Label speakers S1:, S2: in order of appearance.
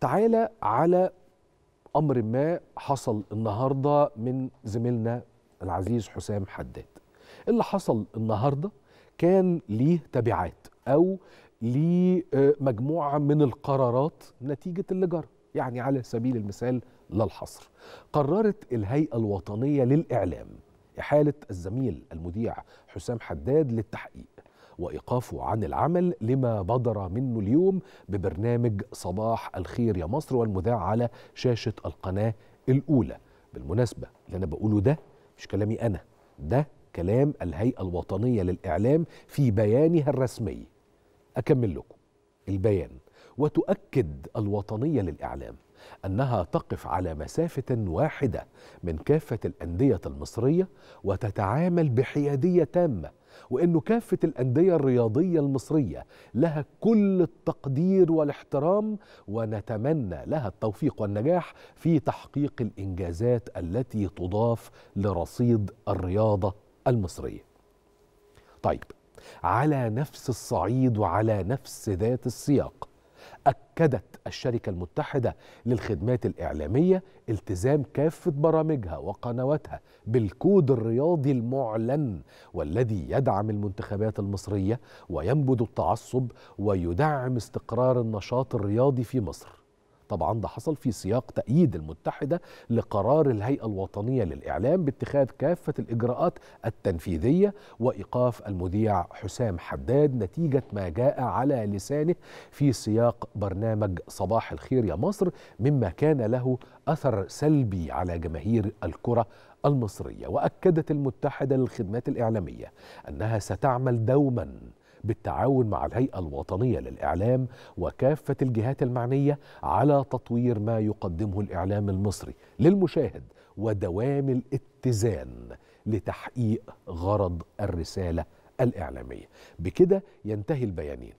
S1: تعالى على امر ما حصل النهارده من زميلنا العزيز حسام حداد اللي حصل النهارده كان ليه تبعات او ليه آه، مجموعه من القرارات نتيجه اللي جرى يعني على سبيل المثال لا الحصر قررت الهيئه الوطنيه للاعلام احاله الزميل المذيع حسام حداد للتحقيق وإيقافه عن العمل لما بدر منه اليوم ببرنامج صباح الخير يا مصر والمذاع على شاشة القناة الأولى بالمناسبة اللي أنا بقوله ده مش كلامي أنا ده كلام الهيئة الوطنية للإعلام في بيانها الرسمي أكمل لكم البيان وتؤكد الوطنية للإعلام أنها تقف على مسافة واحدة من كافة الأندية المصرية وتتعامل بحيادية تامة وانه كافه الانديه الرياضيه المصريه لها كل التقدير والاحترام ونتمنى لها التوفيق والنجاح في تحقيق الانجازات التي تضاف لرصيد الرياضه المصريه. طيب على نفس الصعيد وعلى نفس ذات السياق أكدت الشركة المتحدة للخدمات الإعلامية التزام كافة برامجها وقنواتها بالكود الرياضي المعلن والذي يدعم المنتخبات المصرية وينبذ التعصب ويدعم استقرار النشاط الرياضي في مصر طبعا ده حصل في سياق تأييد المتحدة لقرار الهيئة الوطنية للإعلام باتخاذ كافة الإجراءات التنفيذية وإيقاف المذيع حسام حداد نتيجة ما جاء على لسانه في سياق برنامج صباح الخير يا مصر مما كان له أثر سلبي على جماهير الكرة المصرية وأكدت المتحدة للخدمات الإعلامية أنها ستعمل دوما بالتعاون مع الهيئة الوطنية للإعلام وكافة الجهات المعنية على تطوير ما يقدمه الإعلام المصري للمشاهد ودوام الاتزان لتحقيق غرض الرسالة الإعلامية بكده ينتهي البيانين